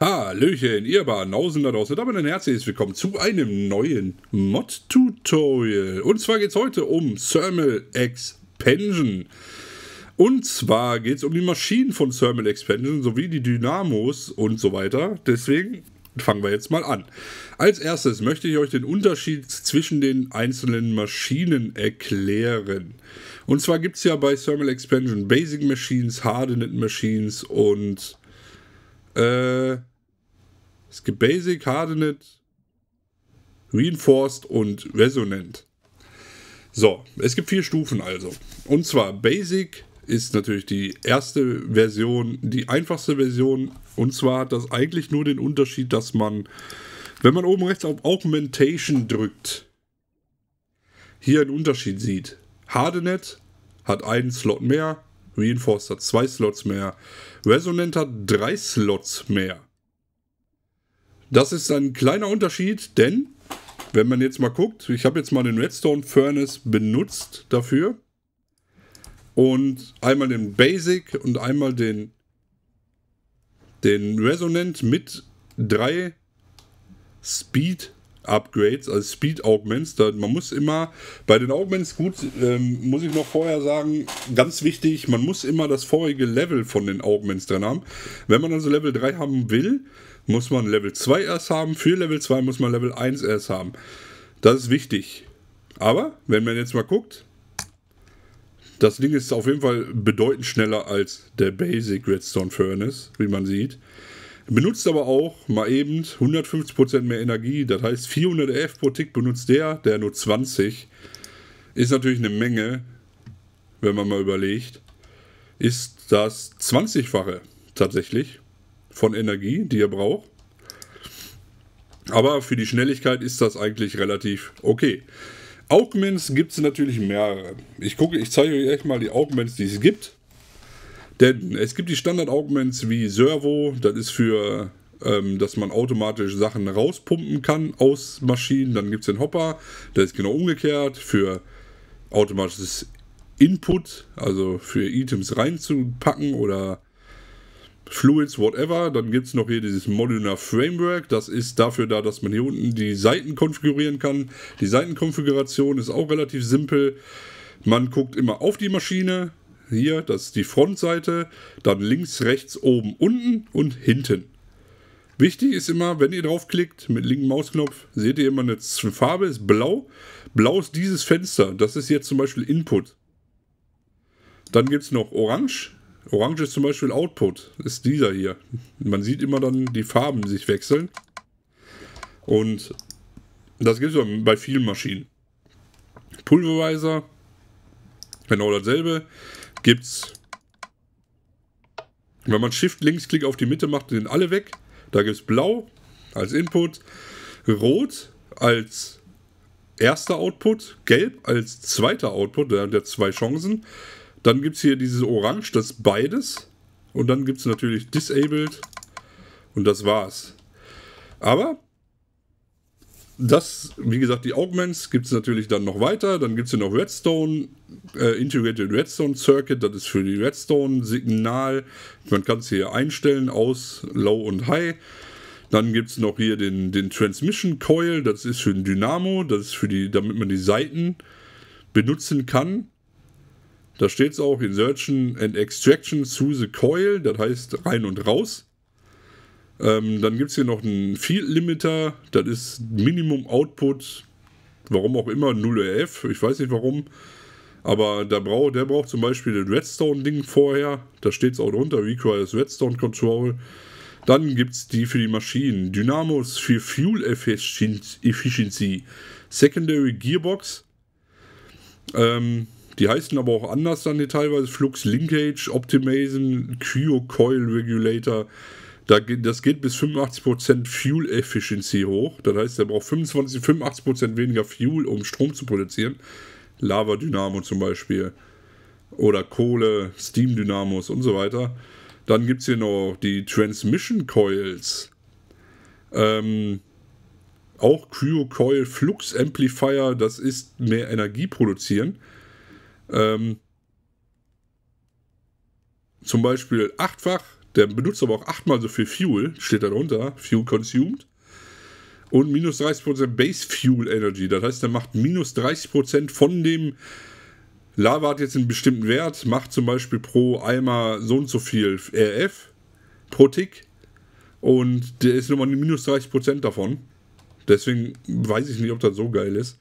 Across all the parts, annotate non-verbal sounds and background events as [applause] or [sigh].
Hallöchen, ihr Banausen da draußen. Damit ein herzliches Willkommen zu einem neuen Mod-Tutorial. Und zwar geht es heute um Thermal Expansion. Und zwar geht es um die Maschinen von Thermal Expansion sowie die Dynamos und so weiter. Deswegen fangen wir jetzt mal an. Als erstes möchte ich euch den Unterschied zwischen den einzelnen Maschinen erklären. Und zwar gibt es ja bei Thermal Expansion Basic Machines, Hardened Machines und äh, es gibt Basic, Hardened, Reinforced und Resonant. So, es gibt vier Stufen also. Und zwar Basic ist natürlich die erste Version, die einfachste Version. Und zwar hat das eigentlich nur den Unterschied, dass man, wenn man oben rechts auf Augmentation drückt, hier einen Unterschied sieht. Hardenet hat einen Slot mehr, Reinforced hat zwei Slots mehr. Resonant hat drei Slots mehr. Das ist ein kleiner Unterschied, denn wenn man jetzt mal guckt, ich habe jetzt mal den Redstone Furnace benutzt dafür. Und einmal den Basic und einmal den, den Resonant mit drei Speed Upgrades, also Speed Augments. Da, man muss immer bei den Augments, gut, ähm, muss ich noch vorher sagen, ganz wichtig, man muss immer das vorige Level von den Augments drin haben. Wenn man also Level 3 haben will, muss man Level 2 erst haben. Für Level 2 muss man Level 1 erst haben. Das ist wichtig. Aber, wenn man jetzt mal guckt, das Ding ist auf jeden Fall bedeutend schneller als der Basic Redstone Furnace, wie man sieht. Benutzt aber auch mal eben 150% mehr Energie. Das heißt, 411 pro Tick benutzt der, der nur 20. Ist natürlich eine Menge, wenn man mal überlegt. Ist das 20-fache tatsächlich von Energie, die er braucht. Aber für die Schnelligkeit ist das eigentlich relativ okay. Augments gibt es natürlich mehrere. Ich gucke, ich zeige euch echt mal die Augments, die es gibt. Denn es gibt die Standard-Augments wie Servo, das ist für, ähm, dass man automatisch Sachen rauspumpen kann aus Maschinen. Dann gibt es den Hopper, der ist genau umgekehrt für automatisches Input, also für Items reinzupacken oder Fluids, whatever. Dann gibt es noch hier dieses Modular Framework. Das ist dafür da, dass man hier unten die Seiten konfigurieren kann. Die Seitenkonfiguration ist auch relativ simpel. Man guckt immer auf die Maschine, hier, das ist die Frontseite, dann links, rechts, oben, unten und hinten. Wichtig ist immer, wenn ihr draufklickt mit linken Mausknopf, seht ihr immer eine Farbe ist blau. Blau ist dieses Fenster, das ist jetzt zum Beispiel Input. Dann gibt es noch Orange. Orange ist zum Beispiel Output, ist dieser hier. Man sieht immer dann die Farben sich wechseln. Und das gibt es bei vielen Maschinen. Pulverizer, genau dasselbe gibt's. Wenn man Shift-Linksklick auf die Mitte macht, sind alle weg. Da gibt es blau als Input, rot als erster Output, gelb als zweiter Output, da haben zwei Chancen. Dann gibt es hier dieses Orange, das beides. Und dann gibt es natürlich Disabled. Und das war's. Aber das, wie gesagt, die Augments gibt es natürlich dann noch weiter. Dann gibt es hier noch Redstone, äh, Integrated Redstone Circuit, das ist für die Redstone-Signal. Man kann es hier einstellen aus Low und High. Dann gibt es noch hier den, den Transmission Coil, das ist für den Dynamo, das ist für die, damit man die Seiten benutzen kann. Da steht es auch Insertion and Extraction through the Coil, das heißt rein und raus. Ähm, dann gibt es hier noch einen Field Limiter, das ist Minimum Output, warum auch immer, 0RF, ich weiß nicht warum. Aber der braucht, der braucht zum Beispiel den Redstone-Ding vorher, da steht es auch drunter, Requires Redstone Control. Dann gibt es die für die Maschinen, Dynamos für Fuel Efficiency, Secondary Gearbox. Ähm, die heißen aber auch anders dann hier teilweise, Flux Linkage, Optimism, q Coil Regulator. Da, das geht bis 85% Fuel Efficiency hoch. Das heißt, er braucht 25, 85% weniger Fuel, um Strom zu produzieren. Lava Dynamo zum Beispiel. Oder Kohle, Steam Dynamos und so weiter. Dann gibt es hier noch die Transmission Coils. Ähm, auch Cryo-Coil Flux Amplifier, das ist mehr Energie produzieren. Ähm, zum Beispiel achtfach der benutzt aber auch achtmal so viel Fuel, steht da drunter, Fuel Consumed. Und minus 30% Base Fuel Energy. Das heißt, er macht minus 30% von dem. Lava hat jetzt einen bestimmten Wert, macht zum Beispiel pro Eimer so und so viel RF pro Tick. Und der ist nochmal minus 30% davon. Deswegen weiß ich nicht, ob das so geil ist.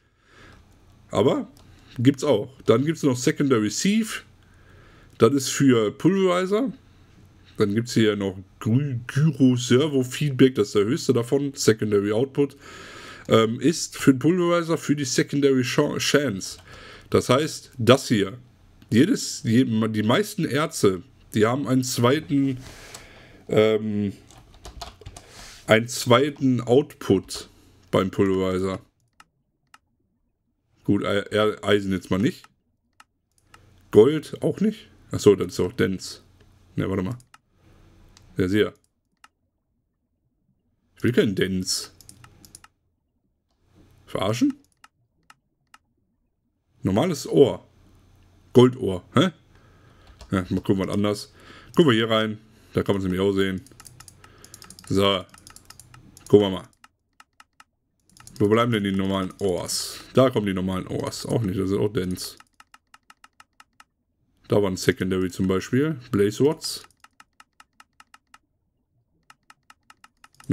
Aber gibt's auch. Dann gibt es noch Secondary Sieve. Das ist für Pulverizer. Dann gibt es hier noch Gyro-Servo-Feedback, das ist der höchste davon, Secondary Output, ähm, ist für den Pulverizer für die Secondary Chance. Das heißt, das hier. Jedes, die meisten Erze, die haben einen zweiten, ähm, einen zweiten Output beim Pulverizer. Gut, Eisen jetzt mal nicht. Gold auch nicht. Achso, das ist auch Dens. Ne, warte mal. Ja, sehr. Ich will keinen Dance. Verarschen? Normales Ohr. Goldohr, hä? Ja, mal gucken, was anders. Gucken wir hier rein. Da kann man es nämlich auch sehen. So. Gucken wir mal. Wo bleiben denn die normalen Ohrs? Da kommen die normalen Ohrs. Auch nicht, das ist auch Dance. Da war ein Secondary zum Beispiel. Blaze Watts.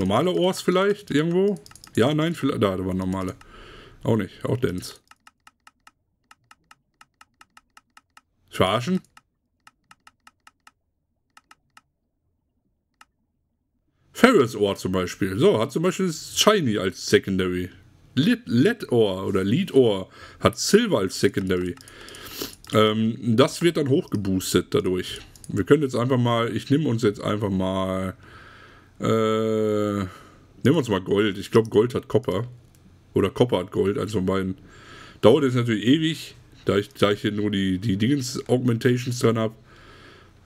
Normale Ohrs vielleicht irgendwo? Ja, nein, vielleicht. Da, da waren normale. Auch nicht, auch Dance. Verarschen? Ferris Ohr zum Beispiel. So, hat zum Beispiel Shiny als Secondary. Lead Ohr oder Lead Ohr hat Silver als Secondary. Ähm, das wird dann hochgeboostet dadurch. Wir können jetzt einfach mal, ich nehme uns jetzt einfach mal äh, nehmen wir uns mal Gold. Ich glaube, Gold hat Kopper. Oder Kopper hat Gold, Also mein. Dauert jetzt natürlich ewig, da ich, da ich hier nur die, die Dingens-Augmentations dran habe.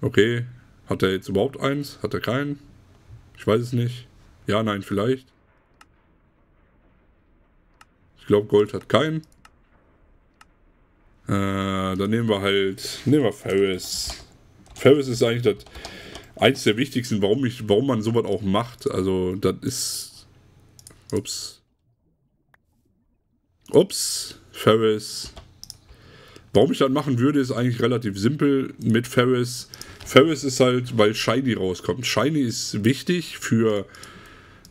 Okay, hat er jetzt überhaupt eins? Hat er keinen? Ich weiß es nicht. Ja, nein, vielleicht. Ich glaube, Gold hat keinen. Äh, dann nehmen wir halt, nehmen wir Ferris. Ferris ist eigentlich das, eins der wichtigsten, warum, ich, warum man sowas auch macht. Also, das ist. Ups. Ups, Ferris. Warum ich das machen würde, ist eigentlich relativ simpel mit Ferris. Ferris ist halt, weil Shiny rauskommt. Shiny ist wichtig für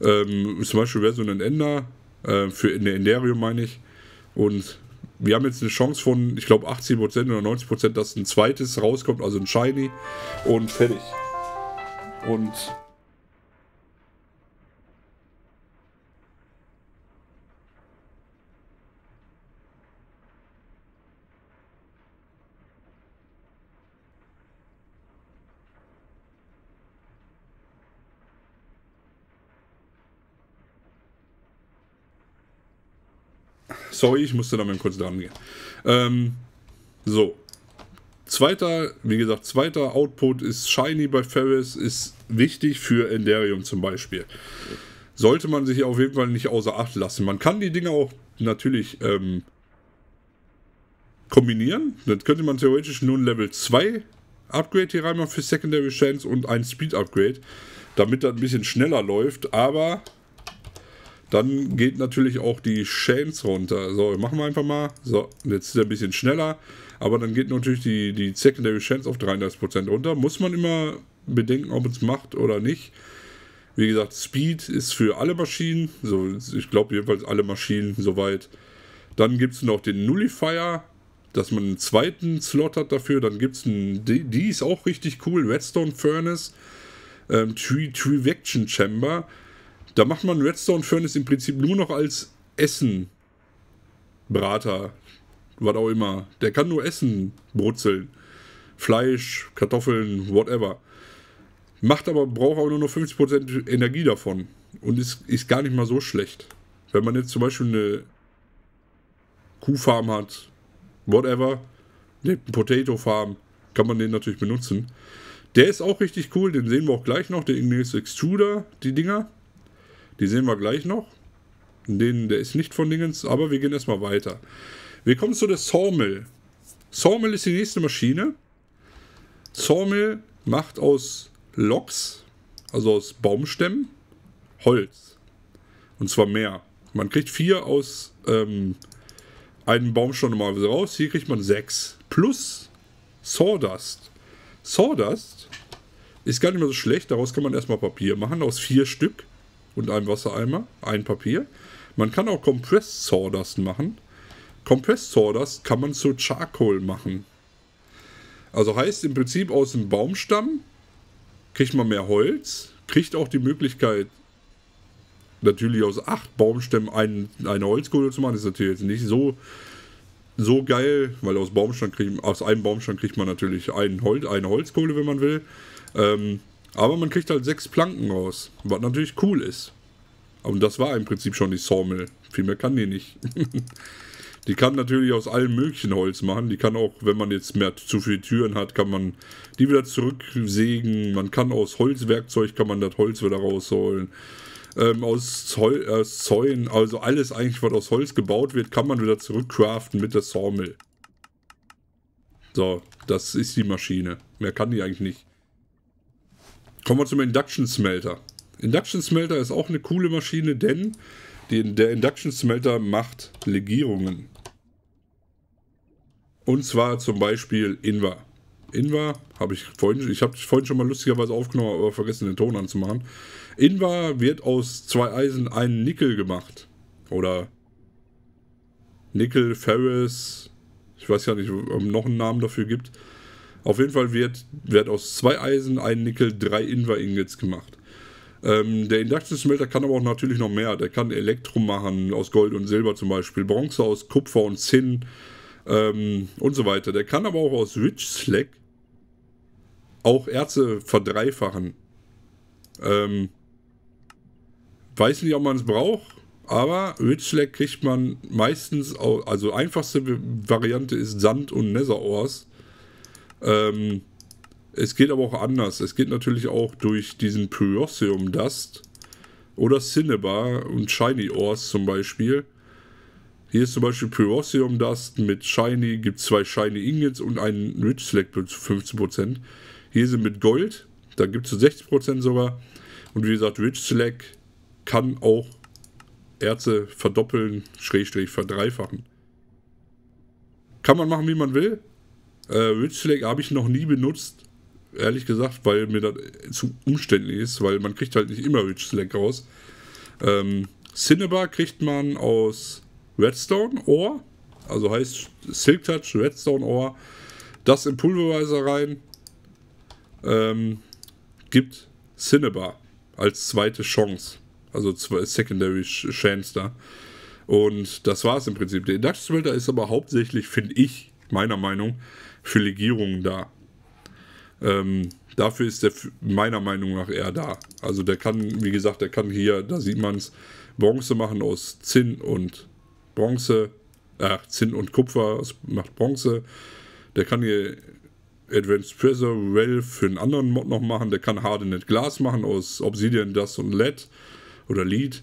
ähm, zum Beispiel wäre so ein Ender, äh, für eine Enderium meine ich. Und wir haben jetzt eine Chance von, ich glaube, 80% oder 90%, dass ein zweites rauskommt, also ein Shiny. Und fertig. Und Sorry, ich musste damit kurz dran gehen. Ähm, so. Zweiter, wie gesagt, zweiter Output ist Shiny bei Ferris, ist wichtig für Enderium zum Beispiel. Sollte man sich auf jeden Fall nicht außer Acht lassen. Man kann die Dinge auch natürlich ähm, kombinieren. Dann könnte man theoretisch nur ein Level 2 Upgrade hier reinmachen für Secondary Chance und ein Speed Upgrade, damit das ein bisschen schneller läuft. Aber dann geht natürlich auch die Chance runter. So, machen wir einfach mal. So, jetzt ist er ein bisschen schneller. Aber dann geht natürlich die, die Secondary Chance auf 33% runter. Muss man immer bedenken, ob es macht oder nicht. Wie gesagt, Speed ist für alle Maschinen, so ich glaube jedenfalls alle Maschinen soweit. Dann gibt es noch den Nullifier, dass man einen zweiten Slot hat dafür. Dann gibt es einen, die, die, ist auch richtig cool, Redstone Furnace, ähm, Tree, Vection Chamber. Da macht man Redstone Furnace im Prinzip nur noch als Essen Brater was auch immer. Der kann nur essen, Brutzeln. Fleisch, Kartoffeln, whatever. Macht aber, braucht auch nur noch 50% Energie davon. Und ist, ist gar nicht mal so schlecht. Wenn man jetzt zum Beispiel eine Kuhfarm hat, whatever, eine Potato Farm, kann man den natürlich benutzen. Der ist auch richtig cool, den sehen wir auch gleich noch, Der Ignis Extruder, die Dinger. Die sehen wir gleich noch. Den, der ist nicht von Dingens, aber wir gehen erstmal weiter. Wir kommen zu der Sawmill. Sawmill ist die nächste Maschine. Sawmill macht aus Loks, also aus Baumstämmen, Holz. Und zwar mehr. Man kriegt vier aus ähm, einem Baumstamm normalerweise raus. Hier kriegt man sechs. Plus Sawdust. Sawdust ist gar nicht mehr so schlecht. Daraus kann man erstmal Papier machen. Aus vier Stück und einem Wassereimer. Ein Papier. Man kann auch Compressed Sawdust machen. Compressed Sawdust kann man zu Charcoal machen. Also heißt im Prinzip aus dem Baumstamm kriegt man mehr Holz, kriegt auch die Möglichkeit, natürlich aus acht Baumstämmen ein, eine Holzkohle zu machen. Das ist natürlich jetzt nicht so, so geil, weil aus, Baumstamm krieg, aus einem Baumstamm kriegt man natürlich ein Hol eine Holzkohle, wenn man will. Ähm, aber man kriegt halt sechs Planken raus, was natürlich cool ist. Und das war im Prinzip schon die Sawmill. Viel mehr kann die nicht. [laughs] Die kann natürlich aus allem möglichen Holz machen. Die kann auch, wenn man jetzt mehr zu viele Türen hat, kann man die wieder zurücksägen. Man kann aus Holzwerkzeug, kann man das Holz wieder rausholen. Ähm, aus, Hol äh, aus Zäunen, also alles eigentlich, was aus Holz gebaut wird, kann man wieder zurückcraften mit der Sawmill. So, das ist die Maschine. Mehr kann die eigentlich nicht. Kommen wir zum Induction Smelter. Induction Smelter ist auch eine coole Maschine, denn die, der Induction Smelter macht Legierungen. Und zwar zum Beispiel Inva. Inva habe ich vorhin, ich habe vorhin schon mal lustigerweise aufgenommen, aber vergessen den Ton anzumachen. Inva wird aus zwei Eisen einen Nickel gemacht. Oder Nickel, Ferris, ich weiß ja nicht, ob noch einen Namen dafür gibt. Auf jeden Fall wird, wird aus zwei Eisen ein Nickel drei Inver ingots gemacht. Ähm, der Induction Smelter kann aber auch natürlich noch mehr. Der kann Elektrum machen aus Gold und Silber zum Beispiel, Bronze aus Kupfer und Zinn, ähm, und so weiter. Der kann aber auch aus Rich Slack auch Erze verdreifachen. Ähm, weiß nicht, ob man es braucht, aber Rich Slack kriegt man meistens, auch, also einfachste Variante ist Sand und Netherors. Ähm, es geht aber auch anders. Es geht natürlich auch durch diesen Pyrosium Dust oder Cinnabar und Shiny Ores zum Beispiel. Hier ist zum Beispiel Pyrossium Dust mit Shiny, gibt zwei Shiny Ingots und einen Rich Select zu 15%. Hier sind mit Gold, da gibt es zu 60% sogar. Und wie gesagt, Rich Select kann auch Erze verdoppeln, Schrägstrich verdreifachen. Kann man machen, wie man will. Äh, Rich Select habe ich noch nie benutzt, ehrlich gesagt, weil mir das zu umständlich ist, weil man kriegt halt nicht immer Rich Select raus. Ähm, Cinnabar kriegt man aus Redstone Ohr, also heißt Silk Touch Redstone Ohr, das in Pulverizer rein, ähm, gibt Cinnabar als zweite Chance, also Secondary Chance da. Und das war es im Prinzip. Der Dutch Welter ist aber hauptsächlich, finde ich, meiner Meinung, für Legierungen da. Ähm, dafür ist der meiner Meinung nach eher da. Also der kann, wie gesagt, der kann hier, da sieht man es, Bronze machen aus Zinn und Bronze, ach, äh, Zinn und Kupfer macht Bronze. Der kann hier Advanced Treasure Well für einen anderen Mod noch machen. Der kann Hardened Glas machen aus Obsidian, Dust und Lead oder Lead.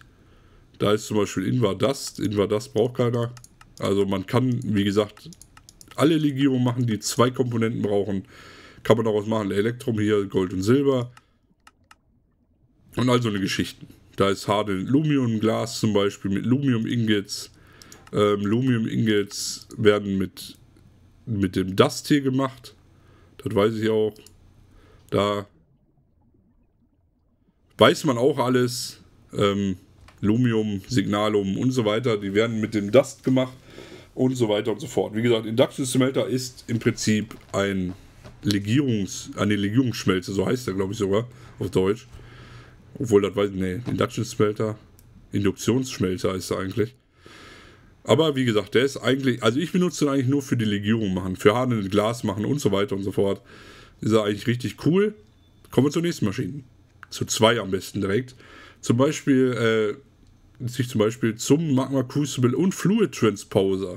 Da ist zum Beispiel Invar Dust. Invar Dust braucht keiner. Also man kann, wie gesagt, alle Legierungen machen, die zwei Komponenten brauchen. Kann man daraus machen. Elektrum hier, Gold und Silber. Und all so eine Geschichten. Da ist Hardened Lumion Glas zum Beispiel mit Lumium Ingots. Ähm, lumium Ingels werden mit, mit dem Dust hier gemacht. Das weiß ich auch. Da weiß man auch alles. Ähm, Lumium, Signalum und so weiter. Die werden mit dem Dust gemacht und so weiter und so fort. Wie gesagt, Induction Smelter ist im Prinzip ein Legierungs, eine Legierungsschmelze, so heißt er, glaube ich, sogar auf Deutsch. Obwohl, das weiß ich, nee, Induction Smelter, Induktionsschmelzer ist er eigentlich. Aber wie gesagt, der ist eigentlich, also ich benutze ihn eigentlich nur für die Legierung machen, für Hahn in Glas machen und so weiter und so fort. Ist er eigentlich richtig cool. Kommen wir zur nächsten Maschine. Zu zwei am besten direkt. Zum Beispiel, äh, sich zum Beispiel zum Magma Crucible und Fluid Transposer.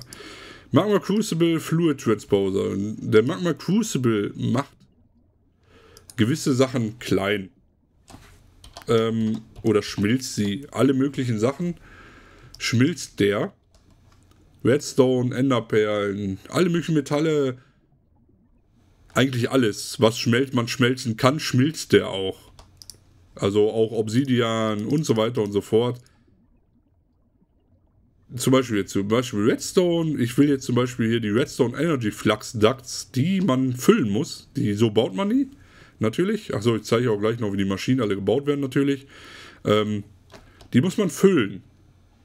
Magma Crucible, Fluid Transposer. Der Magma Crucible macht gewisse Sachen klein. Ähm, oder schmilzt sie. Alle möglichen Sachen schmilzt der Redstone, Enderperlen, alle möglichen Metalle. Eigentlich alles, was schmelzt, man schmelzen kann, schmilzt der auch. Also auch Obsidian und so weiter und so fort. Zum Beispiel jetzt zum Beispiel Redstone. Ich will jetzt zum Beispiel hier die Redstone Energy Flux Ducts, die man füllen muss. Die, so baut man die. Natürlich. Achso, ich zeige auch gleich noch, wie die Maschinen alle gebaut werden, natürlich. Ähm, die muss man füllen.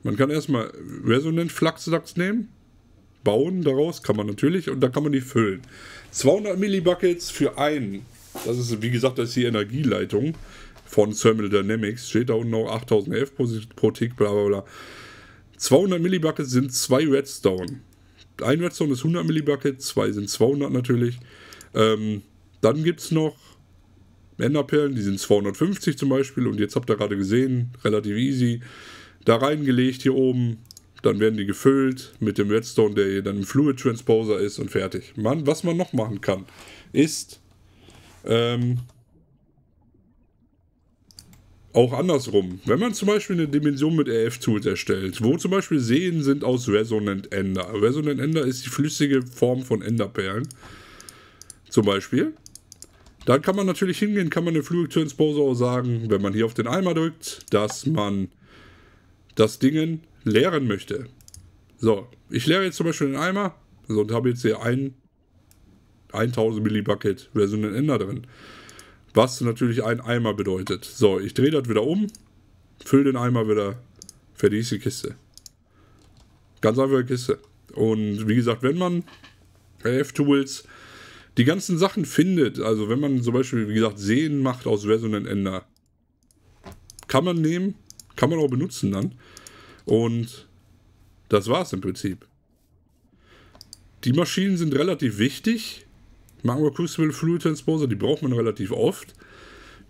Man kann erstmal Resonant Flachsachs nehmen, bauen daraus, kann man natürlich, und dann kann man die füllen. 200 Millibuckets für einen. Das ist, wie gesagt, das ist die Energieleitung von Thermal Dynamics. Steht da unten noch 8011 pro, pro Tick, bla bla bla. 200 Millibuckets sind zwei Redstone. Ein Redstone ist 100 Millibuckets, zwei sind 200 natürlich. Ähm, dann gibt es noch Enderperlen, die sind 250 zum Beispiel. Und jetzt habt ihr gerade gesehen, relativ easy da reingelegt hier oben. Dann werden die gefüllt mit dem Redstone, der dann im Fluid Transposer ist und fertig. Man, was man noch machen kann, ist ähm, auch andersrum. Wenn man zum Beispiel eine Dimension mit RF-Tools erstellt, wo zum Beispiel Seen sind aus Resonant Ender. Resonant Ender ist die flüssige Form von Enderperlen. Zum Beispiel. Dann kann man natürlich hingehen, kann man den Fluid Transposer auch sagen, wenn man hier auf den Eimer drückt, dass man das Ding leeren möchte. So, ich leere jetzt zum Beispiel den Eimer so, und habe jetzt hier ein 1000 Millibucket Version Ender drin. Was natürlich ein Eimer bedeutet. So, ich drehe das wieder um, fülle den Eimer wieder, fertig ist die Kiste. Ganz einfache Kiste. Und wie gesagt, wenn man F-Tools die ganzen Sachen findet, also wenn man zum Beispiel, wie gesagt, Seen macht aus Resonant Ender, kann man nehmen, kann man auch benutzen dann. Und das war's im Prinzip. Die Maschinen sind relativ wichtig. Magma Crucible Fluid Transposer, die braucht man relativ oft.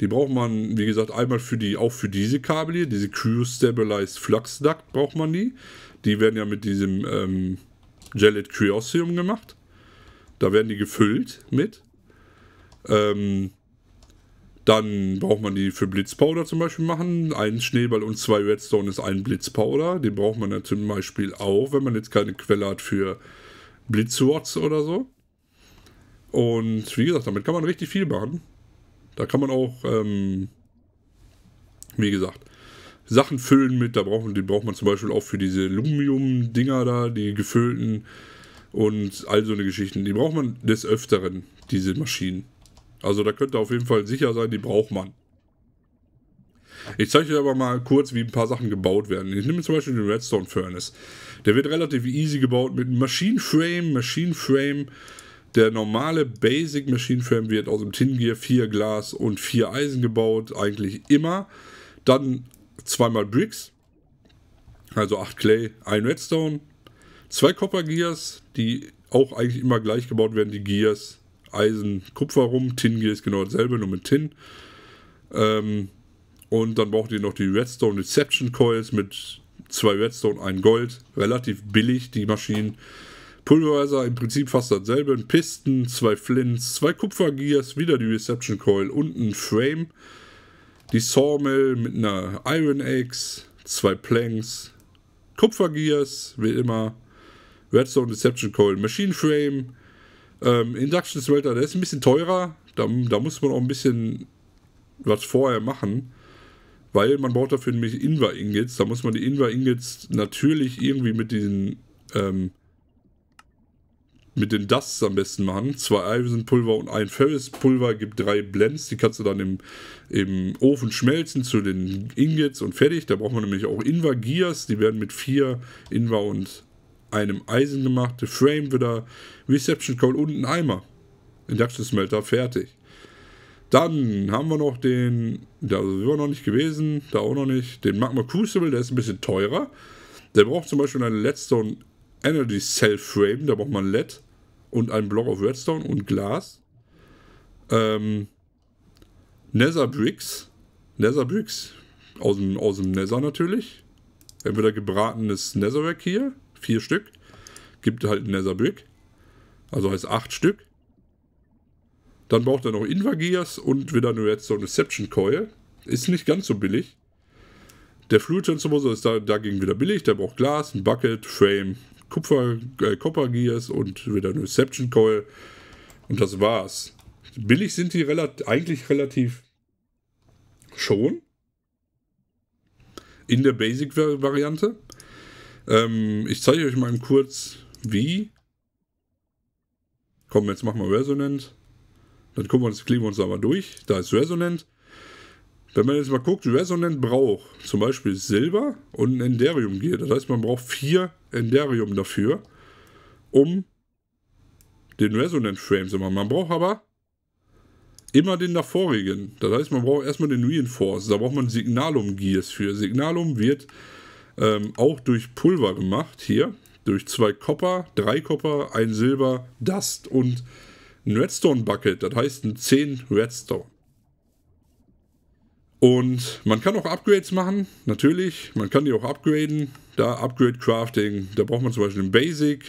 Die braucht man, wie gesagt, einmal für die, auch für diese Kabel hier, diese Q-Stabilized Flux Duct braucht man die. Die werden ja mit diesem ähm, Gelate Curiosium gemacht. Da werden die gefüllt mit. Ähm, dann braucht man die für Blitzpowder zum Beispiel machen. Ein Schneeball und zwei Redstone ist ein Blitzpowder. Den braucht man dann zum Beispiel auch, wenn man jetzt keine Quelle hat für Blitzwatts oder so. Und wie gesagt, damit kann man richtig viel machen. Da kann man auch, ähm, wie gesagt, Sachen füllen mit. Da braucht man, die braucht man zum Beispiel auch für diese Lumium-Dinger da, die gefüllten und all so eine Geschichten. Die braucht man des Öfteren, diese Maschinen. Also da könnt ihr auf jeden Fall sicher sein, die braucht man. Ich zeige euch aber mal kurz, wie ein paar Sachen gebaut werden. Ich nehme zum Beispiel den Redstone Furnace. Der wird relativ easy gebaut mit Machine Frame, Machine Frame. Der normale Basic Machine Frame wird aus dem Tin Gear 4 Glas und 4 Eisen gebaut, eigentlich immer. Dann zweimal Bricks, also 8 Clay, ein Redstone, zwei Copper Gears, die auch eigentlich immer gleich gebaut werden, die Gears, Eisen, Kupfer rum. Tin ist genau dasselbe, nur mit Tin. Ähm, und dann braucht ihr noch die Redstone Reception Coils mit zwei Redstone, ein Gold. Relativ billig, die Maschinen. Pulverizer im Prinzip fast dasselbe. Ein Pisten, zwei Flints, zwei Kupfergears, wieder die Reception Coil und ein Frame. Die Sawmill mit einer Iron Axe, zwei Planks, Kupfergears, wie immer. Redstone Deception Coil, Machine Frame, ähm, Induction Smelter, der ist ein bisschen teurer. Da, da muss man auch ein bisschen was vorher machen. Weil man braucht dafür nämlich Inver-Ingots. Da muss man die Inver-Ingots natürlich irgendwie mit diesen ähm, mit den Dusts am besten machen. Zwei Eisenpulver und ein Ferrispulver gibt drei Blends. Die kannst du dann im, im Ofen schmelzen zu den Ingots und fertig. Da braucht man nämlich auch Inver-Gears. Die werden mit vier Inver und einem Eisen gemachte, Frame wieder, Reception Call und ein Eimer. Induction Smelter fertig. Dann haben wir noch den, da sind wir noch nicht gewesen, da auch noch nicht, den Magma Crucible, der ist ein bisschen teurer. Der braucht zum Beispiel einen Leadstone Energy Cell Frame, da braucht man LED und einen Block of Redstone und Glas. Ähm, Nether Bricks, Nether Bricks aus dem, aus dem Nether natürlich. Entweder gebratenes Netherrack hier vier Stück. Gibt halt Nether Brick. Also heißt acht Stück. Dann braucht er noch Invergears und wieder nur jetzt so eine Deception Coil. Ist nicht ganz so billig. Der Fluid Transformer ist da, dagegen wieder billig. Der braucht Glas, ein Bucket, Frame, Kupfer, äh, Copper Gears und wieder eine Deception Coil. Und das war's. Billig sind die relat eigentlich relativ schon. In der Basic-Variante. Ähm, ich zeige euch mal kurz, wie. Komm, jetzt machen wir Resonant. Dann gucken wir uns, kleben wir uns aber durch. Da ist Resonant. Wenn man jetzt mal guckt, Resonant braucht zum Beispiel Silber und ein Enderium Gear. Das heißt, man braucht vier Enderium dafür, um den Resonant Frame zu machen. Man braucht aber immer den davorigen. Das heißt, man braucht erstmal den Reinforce. Da braucht man Signalum Gears für. Signalum wird ähm, auch durch Pulver gemacht hier. Durch zwei Kopper, drei Kopper, ein Silber, Dust und ein Redstone Bucket. Das heißt ein 10 Redstone. Und man kann auch Upgrades machen, natürlich. Man kann die auch upgraden. Da Upgrade Crafting, da braucht man zum Beispiel ein Basic.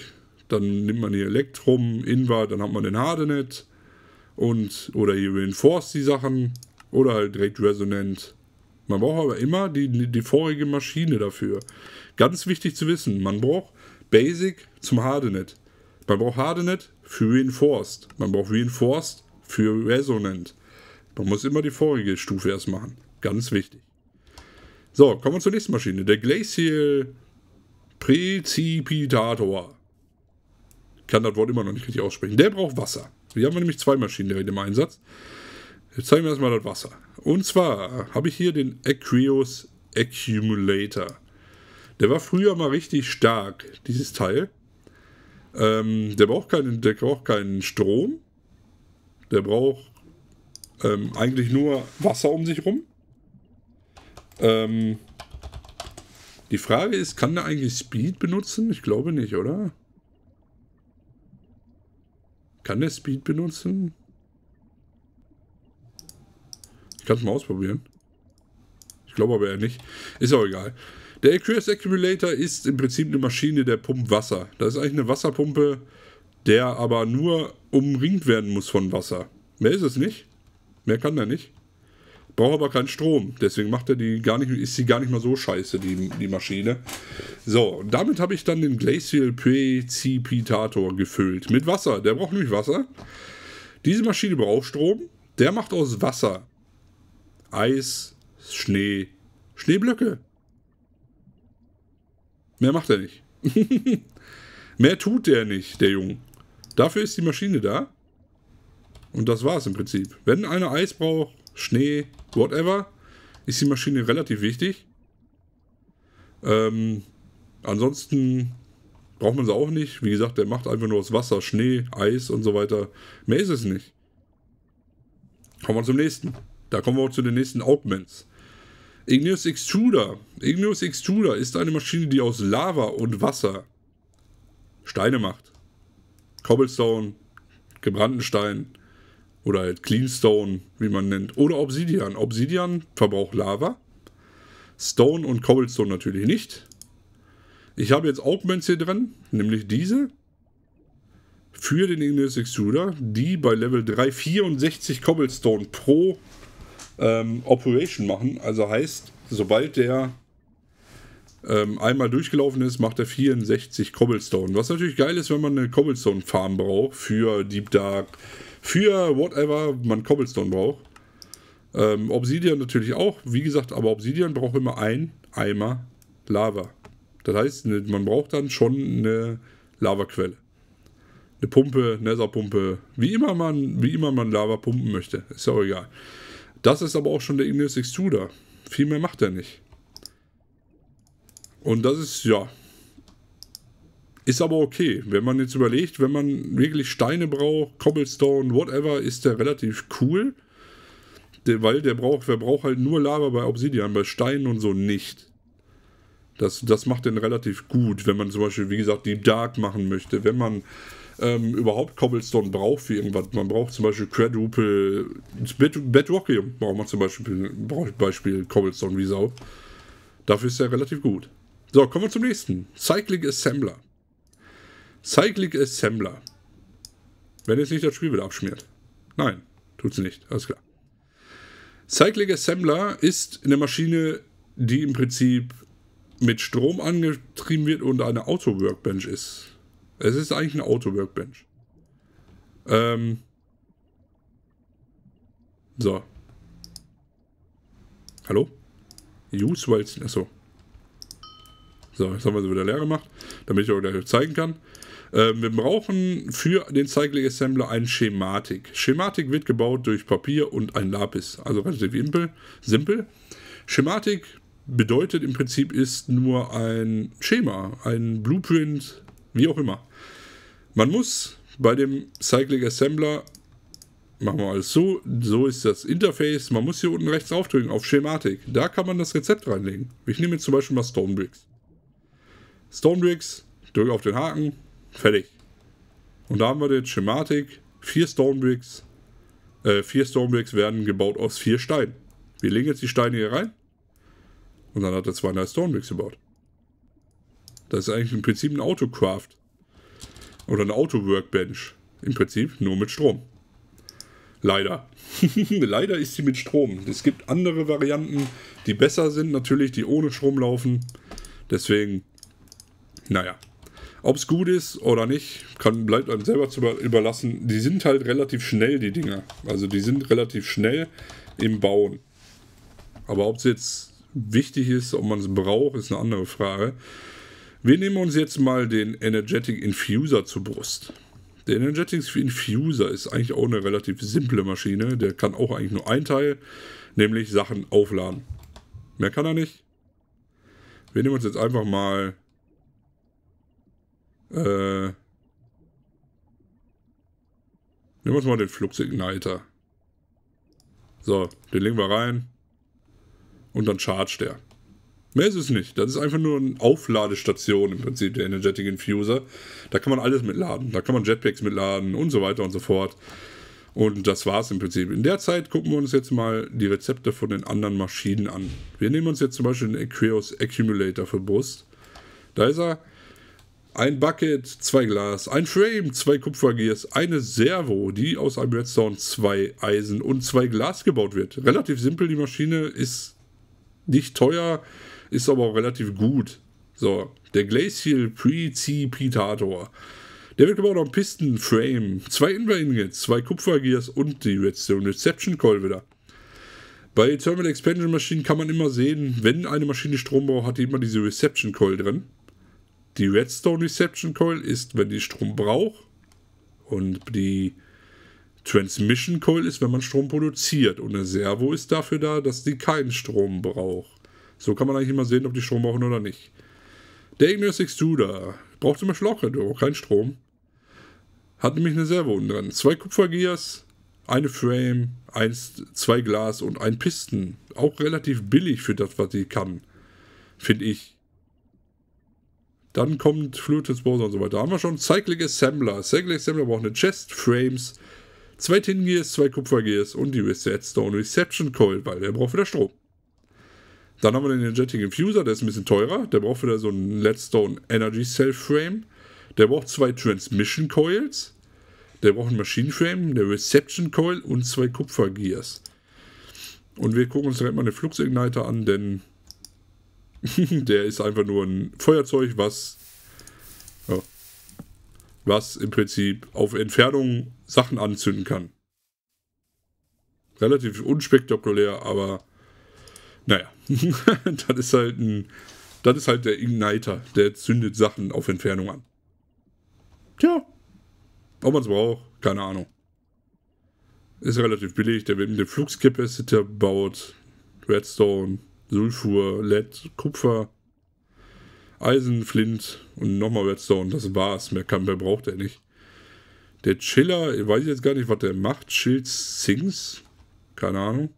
Dann nimmt man hier Elektrum, Invar, dann hat man den Hardenet. Und, oder hier reinforce die Sachen. Oder halt direkt Resonant. Man braucht aber immer die, die, vorige Maschine dafür. Ganz wichtig zu wissen, man braucht Basic zum Hardenet. Man braucht Hardenet für Reinforced. Man braucht Reinforced für Resonant. Man muss immer die vorige Stufe erst machen. Ganz wichtig. So, kommen wir zur nächsten Maschine. Der Glacial Precipitator. Ich kann das Wort immer noch nicht richtig aussprechen. Der braucht Wasser. Hier haben wir nämlich zwei Maschinen direkt im Einsatz. Jetzt zeigen wir erstmal das Wasser. Und zwar habe ich hier den Acreos Accumulator. Der war früher mal richtig stark, dieses Teil. Ähm, der, braucht keinen, der braucht keinen Strom. Der braucht ähm, eigentlich nur Wasser um sich rum. Ähm, die Frage ist, kann der eigentlich Speed benutzen? Ich glaube nicht, oder? Kann der Speed benutzen? kann es mal ausprobieren. Ich glaube aber eher nicht. Ist auch egal. Der Aquarius Accumulator ist im Prinzip eine Maschine, der pumpt Wasser. Das ist eigentlich eine Wasserpumpe, der aber nur umringt werden muss von Wasser. Mehr ist es nicht. Mehr kann er nicht. Braucht aber keinen Strom. Deswegen macht er die gar nicht, ist sie gar nicht mal so scheiße, die, die Maschine. So, und damit habe ich dann den Glacial Precipitator gefüllt. Mit Wasser. Der braucht nämlich Wasser. Diese Maschine braucht Strom. Der macht aus Wasser Eis, Schnee, Schneeblöcke. Mehr macht er nicht. [laughs] Mehr tut er nicht, der Junge. Dafür ist die Maschine da. Und das war es im Prinzip. Wenn einer Eis braucht, Schnee, whatever, ist die Maschine relativ wichtig. Ähm, ansonsten braucht man sie auch nicht. Wie gesagt, der macht einfach nur aus Wasser Schnee, Eis und so weiter. Mehr ist es nicht. Kommen wir zum nächsten. Da kommen wir auch zu den nächsten Augments. Igneous Extruder. Igneous Extruder ist eine Maschine, die aus Lava und Wasser Steine macht. Cobblestone, gebrannten Stein oder halt Cleanstone, wie man nennt. Oder Obsidian. Obsidian verbraucht Lava. Stone und Cobblestone natürlich nicht. Ich habe jetzt Augments hier drin, nämlich diese. Für den Igneous Extruder, die bei Level 3 64 Cobblestone pro ähm, Operation machen. Also heißt, sobald der ähm, einmal durchgelaufen ist, macht er 64 Cobblestone. Was natürlich geil ist, wenn man eine Cobblestone-Farm braucht für Deep Dark, für whatever man Cobblestone braucht. Ähm, Obsidian natürlich auch, wie gesagt, aber Obsidian braucht immer ein Eimer Lava. Das heißt, ne, man braucht dann schon eine Lavaquelle. Eine Pumpe, Netherpumpe, wie immer man, wie immer man Lava pumpen möchte, ist ja auch egal. Das ist aber auch schon der Ignis Extruder. Viel mehr macht er nicht. Und das ist, ja, ist aber okay, wenn man jetzt überlegt, wenn man wirklich Steine braucht, Cobblestone, whatever, ist der relativ cool. Weil der braucht, wer braucht halt nur Lava bei Obsidian, bei Steinen und so nicht. Das, das macht den relativ gut, wenn man zum Beispiel, wie gesagt, die Dark machen möchte, wenn man ähm, überhaupt Cobblestone braucht für irgendwas. Man braucht zum Beispiel Quadruple Bed Bedrockium braucht man zum Beispiel, braucht Beispiel Cobblestone wie Sau. Dafür ist er relativ gut. So, kommen wir zum nächsten. Cyclic Assembler. Cyclic Assembler. Wenn jetzt nicht das Spiel wieder abschmiert. Nein, tut sie nicht. Alles klar. Cyclic Assembler ist eine Maschine, die im Prinzip mit Strom angetrieben wird und eine Auto-Workbench ist. Es ist eigentlich ein Auto-Workbench. Ähm. So. Hallo? Use While... Achso. So, jetzt haben wir sie wieder leer gemacht, damit ich euch gleich zeigen kann. Ähm, wir brauchen für den Cycling Assembler eine Schematik. Schematik wird gebaut durch Papier und ein Lapis. Also relativ simpel. simpel. Schematik bedeutet im Prinzip ist nur ein Schema, ein Blueprint wie auch immer. Man muss bei dem Cyclic Assembler, machen wir alles so, so ist das Interface, man muss hier unten rechts aufdrücken auf Schematik. Da kann man das Rezept reinlegen. Ich nehme jetzt zum Beispiel mal Stonebricks. Stonebricks, drücke auf den Haken, fertig. Und da haben wir jetzt Schematik, vier Stonebricks, äh, vier Stonebricks werden gebaut aus vier Steinen. Wir legen jetzt die Steine hier rein und dann hat er zwei neue Stonebricks gebaut. Das ist eigentlich im Prinzip ein Autocraft. Oder eine Auto-Workbench. Im Prinzip nur mit Strom. Leider. [laughs] Leider ist sie mit Strom. Es gibt andere Varianten, die besser sind, natürlich, die ohne Strom laufen. Deswegen, naja. Ob es gut ist oder nicht, kann, bleibt einem selber zu überlassen. Die sind halt relativ schnell, die Dinger. Also die sind relativ schnell im Bauen. Aber ob es jetzt wichtig ist, ob man es braucht, ist eine andere Frage. Wir nehmen uns jetzt mal den Energetic Infuser zur Brust. Der Energetic Infuser ist eigentlich auch eine relativ simple Maschine. Der kann auch eigentlich nur ein Teil, nämlich Sachen aufladen. Mehr kann er nicht. Wir nehmen uns jetzt einfach mal äh, Nehmen wir uns mal den Fluxigniter. So, den legen wir rein. Und dann charge der. Mehr ist es nicht. Das ist einfach nur eine Aufladestation im Prinzip, der Energetic Infuser. Da kann man alles mitladen. Da kann man Jetpacks mitladen und so weiter und so fort. Und das war es im Prinzip. In der Zeit gucken wir uns jetzt mal die Rezepte von den anderen Maschinen an. Wir nehmen uns jetzt zum Beispiel den Equios Accumulator für Brust. Da ist er. Ein Bucket, zwei Glas, ein Frame, zwei Kupfergears, eine Servo, die aus einem Redstone, zwei Eisen und zwei Glas gebaut wird. Relativ simpel, die Maschine ist nicht teuer ist aber auch relativ gut. So, der Glacial Precipitator. Der wird gebaut am Pistenframe, zwei inver zwei Kupfergears und die Redstone Reception Coil wieder. Bei Thermal Expansion Maschinen kann man immer sehen, wenn eine Maschine Strom braucht, hat die immer diese Reception Coil drin. Die Redstone Reception Coil ist, wenn die Strom braucht und die Transmission Coil ist, wenn man Strom produziert. Und eine Servo ist dafür da, dass die keinen Strom braucht. So kann man eigentlich immer sehen, ob die Strom brauchen oder nicht. Der Igneous Extruder braucht immer Schlauchradiohr, kein Strom. Hat nämlich eine Servo unten drin. Zwei Kupfergears, eine Frame, eins, zwei Glas und ein Pisten. Auch relativ billig für das, was sie kann. Finde ich. Dann kommt Fluid Transposer und so weiter. Da haben wir schon Cyclic Assembler. Cyclic Assembler braucht eine Chest, Frames, zwei Tin Gears, zwei Kupfergears und die Reset Stone Reception Coil, weil der braucht wieder Strom. Dann haben wir den Energetic Infuser, der ist ein bisschen teurer. Der braucht wieder so einen Letstone Energy Cell Frame. Der braucht zwei Transmission Coils. Der braucht einen Machine Frame, eine Reception Coil und zwei Kupfer Gears. Und wir gucken uns direkt mal den Fluxigniter an, denn [laughs] der ist einfach nur ein Feuerzeug, was, ja, was im Prinzip auf Entfernung Sachen anzünden kann. Relativ unspektakulär, aber naja. [laughs] das ist halt ein, das ist halt der Igniter, der zündet Sachen auf Entfernung an. Tja, ob man es braucht, keine Ahnung. Ist relativ billig, der wird mit dem Flugskapacitor baut, Redstone, Sulfur, Lead, Kupfer, Eisen, Flint und nochmal Redstone, das war's, mehr, kann, mehr braucht er nicht. Der Chiller, ich weiß jetzt gar nicht, was der macht, Chills Sings, keine Ahnung.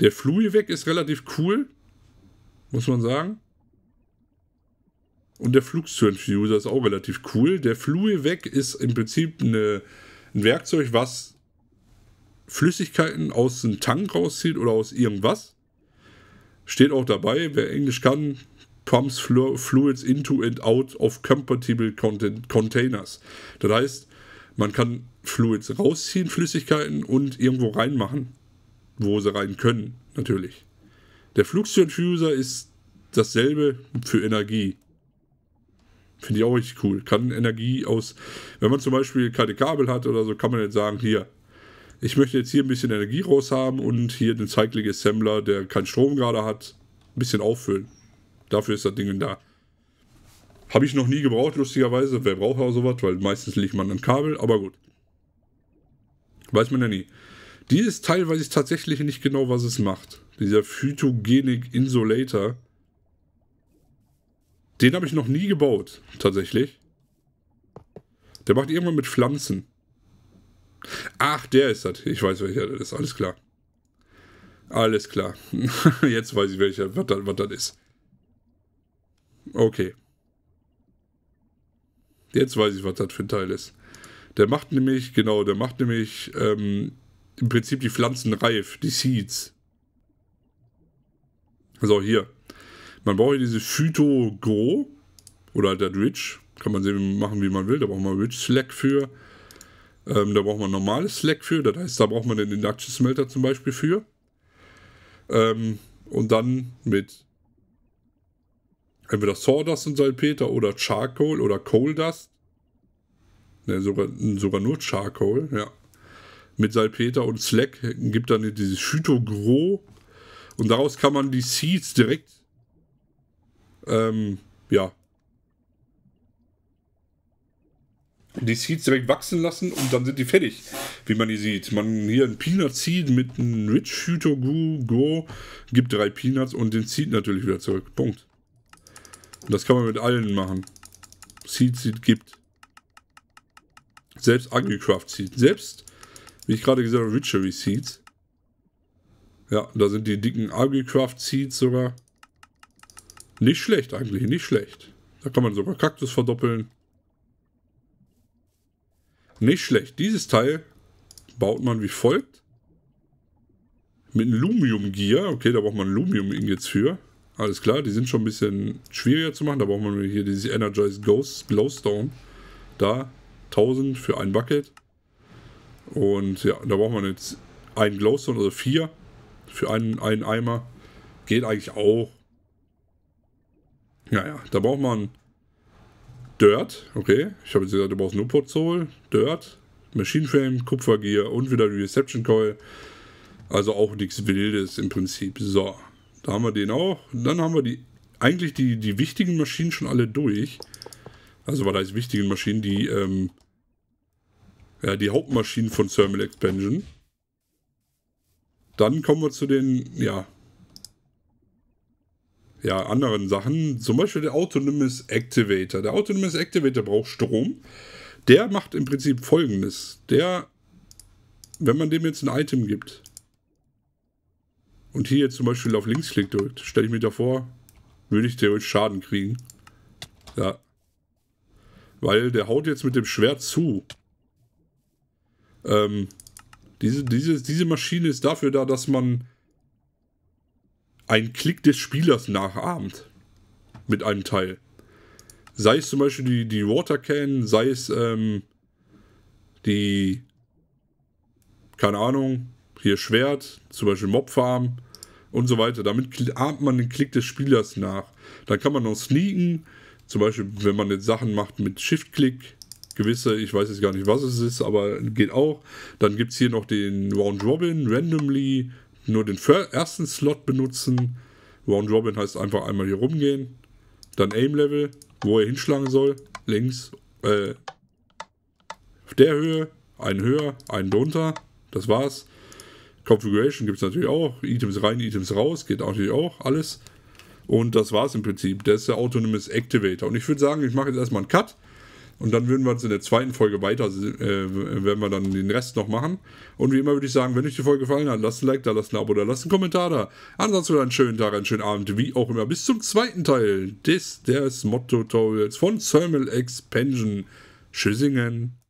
Der Flui weg ist relativ cool, muss man sagen. Und der Flugstörn-Fuser ist auch relativ cool. Der Flui weg ist im Prinzip eine, ein Werkzeug, was Flüssigkeiten aus dem Tank rauszieht oder aus irgendwas. Steht auch dabei, wer Englisch kann, pumps fluids into and out of compatible containers. Das heißt, man kann Fluids rausziehen, Flüssigkeiten und irgendwo reinmachen wo sie rein können, natürlich. Der Flugsturmfuser ist dasselbe für Energie. Finde ich auch richtig cool. Kann Energie aus, wenn man zum Beispiel keine Kabel hat oder so, kann man jetzt sagen, hier, ich möchte jetzt hier ein bisschen Energie raus haben und hier den Cycling Assembler, der keinen Strom gerade hat, ein bisschen auffüllen. Dafür ist das Ding da. Habe ich noch nie gebraucht, lustigerweise. Wer braucht auch sowas? Weil meistens liegt man an Kabel, aber gut. Weiß man ja nie. Dieses Teil weiß ich tatsächlich nicht genau, was es macht. Dieser Phytogenic Insulator. Den habe ich noch nie gebaut, tatsächlich. Der macht irgendwann mit Pflanzen. Ach, der ist das. Ich weiß, welcher das ist. Alles klar. Alles klar. [laughs] Jetzt weiß ich, welcher, was das, was das ist. Okay. Jetzt weiß ich, was das für ein Teil ist. Der macht nämlich, genau, der macht nämlich ähm, im Prinzip die Pflanzen reif, die Seeds. So, hier. Man braucht hier diese Phyto Grow oder halt das Rich. Kann man sehen, machen, wie man will. Da braucht man Rich Slack für. Ähm, da braucht man normales Slack für. Das heißt, da braucht man den Induction Smelter zum Beispiel für. Ähm, und dann mit entweder Sawdust und Salpeter oder Charcoal oder Coal Dust. Ne, sogar, sogar nur Charcoal, ja mit Salpeter und Slack gibt dann dieses Chytogro und daraus kann man die Seeds direkt ähm, ja die Seeds direkt wachsen lassen und dann sind die fertig, wie man hier sieht. Man hier ein Peanut Seed mit einem Rich Hytogu Go gibt drei Peanuts und den Seed natürlich wieder zurück. Punkt. Und das kann man mit allen machen. Seed Seed gibt. Selbst Agri-Craft Seed. Selbst wie ich gerade gesagt habe, Witchery Seeds. Ja, da sind die dicken Agicraft Seeds sogar. Nicht schlecht eigentlich, nicht schlecht. Da kann man sogar Kaktus verdoppeln. Nicht schlecht. Dieses Teil baut man wie folgt. Mit einem Lumium-Gear. Okay, da braucht man Lumium-Ingots für. Alles klar, die sind schon ein bisschen schwieriger zu machen. Da braucht man hier dieses Energized Ghost Glowstone. Da 1000 für ein Bucket. Und ja, da braucht man jetzt einen Glowstone, oder vier für einen, einen Eimer. Geht eigentlich auch. Naja, da braucht man Dirt, okay. Ich habe jetzt gesagt, du brauchst nur Pozol, Dirt, Machine Frame, Kupfergear und wieder die Reception Coil. Also auch nichts Wildes im Prinzip. So, da haben wir den auch. Dann haben wir die eigentlich die, die wichtigen Maschinen schon alle durch. Also war da jetzt wichtigen Maschinen, die ähm, ja, die Hauptmaschinen von Thermal Expansion. Dann kommen wir zu den, ja, ja, anderen Sachen. Zum Beispiel der Autonomous Activator. Der Autonomous Activator braucht Strom. Der macht im Prinzip folgendes. Der, wenn man dem jetzt ein Item gibt und hier jetzt zum Beispiel auf Linksklick drückt, stelle ich mir davor, würde ich theoretisch Schaden kriegen. Ja. Weil der haut jetzt mit dem Schwert zu. Ähm, diese, diese, diese Maschine ist dafür da, dass man einen Klick des Spielers nachahmt. Mit einem Teil. Sei es zum Beispiel die, die Watercan, sei es ähm, die, keine Ahnung, hier Schwert, zum Beispiel Mobfarm und so weiter. Damit ahmt man den Klick des Spielers nach. Dann kann man noch sneaken, zum Beispiel, wenn man jetzt Sachen macht mit shift click gewisse, ich weiß jetzt gar nicht, was es ist, aber geht auch. Dann gibt es hier noch den Round Robin, randomly, nur den ersten Slot benutzen. Round Robin heißt einfach einmal hier rumgehen. Dann Aim Level, wo er hinschlagen soll. Links, äh, auf der Höhe, einen höher, einen drunter. Das war's. Configuration gibt es natürlich auch. Items rein, Items raus, geht natürlich auch alles. Und das war's im Prinzip. Das ist der Autonomous Activator. Und ich würde sagen, ich mache jetzt erstmal einen Cut und dann würden wir uns in der zweiten Folge weiter, äh, werden wir dann den Rest noch machen. Und wie immer würde ich sagen, wenn euch die Folge gefallen hat, lasst ein Like da, lasst ein Abo da, lasst einen Kommentar da. Ansonsten einen schönen Tag, einen schönen Abend, wie auch immer. Bis zum zweiten Teil des, des Motto-Tutorials von Thermal Expansion. Tschüssingen.